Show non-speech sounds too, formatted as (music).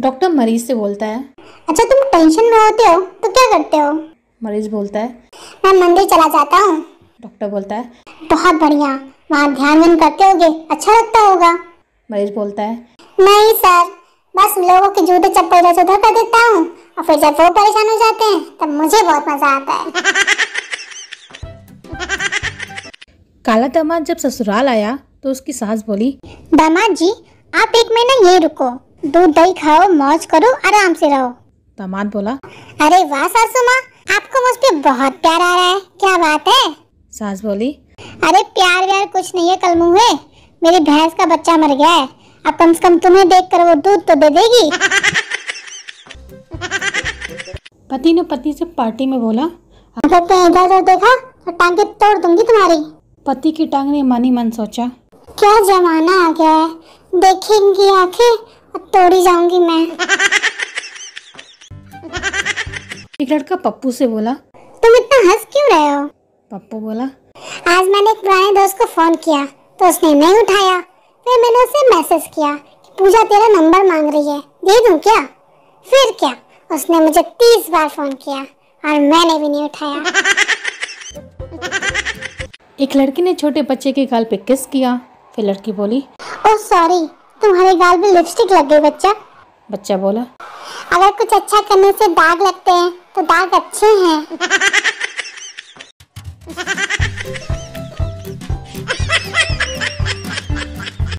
doctor मरीज से बोलता है अच्छा तुम टेंशन में होते हो तो क्या करते हो मरीज बोलता है मैं मंदिर चला जाता हूँ डॉक्टर बोलता है बहुत बढ़िया वहाँ ध्यान वन करते होगे अच्छा लगता होगा मरीज बोलता है नहीं सर बस लोगों के जूते चप्पल जैसे उधर कर देता हूँ और फिर जब वो परेशान हो जाते हैं तब मुझे बहुत मजा आता है (laughs) काला दामाद जब ससुराल आया तो उसकी सास बोली दामाद जी आप एक महीना ये रुको दूध दही खाओ मौज करो आराम से रहो दामाद बोला अरे वाह सासू माँ आपको मुझ पे बहुत प्यार आ रहा है क्या बात है सास बोली अरे प्यार व्यार कुछ नहीं है कल मुँह मेरी भैंस का बच्चा मर गया है अब कम से कम तुम्हें देख कर वो दूध तो दे देगी पति ने पति से पार्टी में बोला अगर तूने तो इधर उधर देखा तो टांगे तोड़ दूंगी तुम्हारी पति की टांग ने मन ही मन सोचा क्या जमाना आ गया है देखेंगी आंखें और तोड़ी जाऊंगी मैं एक लड़का पप्पू से बोला तुम इतना हंस क्यों रहे हो पप्पू बोला आज मैंने एक पुराने दोस्त को फोन किया तो उसने नहीं उठाया फिर मैंने उसे मैसेज किया कि पूजा तेरा नंबर मांग रही है दे दूं क्या फिर क्या उसने मुझे तीस बार फोन किया और मैंने भी नहीं उठाया एक लड़की ने छोटे बच्चे के गाल पे किस किया फिर लड़की बोली ओ सॉरी तुम्हारे गाल में लिपस्टिक लग गई बच्चा बच्चा बोला अगर कुछ अच्छा करने से दाग लगते हैं तो दाग अच्छे हैं